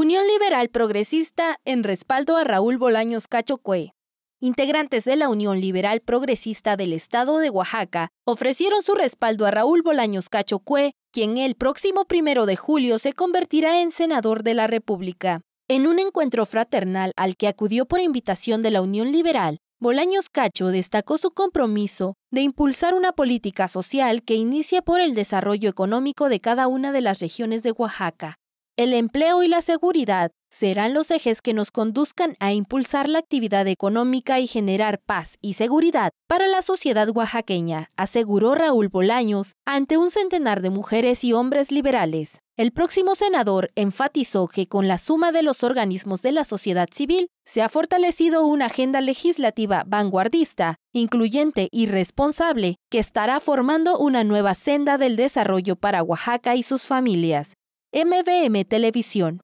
Unión Liberal Progresista en respaldo a Raúl Bolaños Cachocue. Integrantes de la Unión Liberal Progresista del Estado de Oaxaca ofrecieron su respaldo a Raúl Bolaños Cachocue, quien el próximo primero de julio se convertirá en senador de la República. En un encuentro fraternal al que acudió por invitación de la Unión Liberal, Bolaños Cacho destacó su compromiso de impulsar una política social que inicie por el desarrollo económico de cada una de las regiones de Oaxaca, el empleo y la seguridad serán los ejes que nos conduzcan a impulsar la actividad económica y generar paz y seguridad para la sociedad oaxaqueña, aseguró Raúl Bolaños ante un centenar de mujeres y hombres liberales. El próximo senador enfatizó que con la suma de los organismos de la sociedad civil se ha fortalecido una agenda legislativa vanguardista, incluyente y responsable que estará formando una nueva senda del desarrollo para Oaxaca y sus familias. MVM Televisión.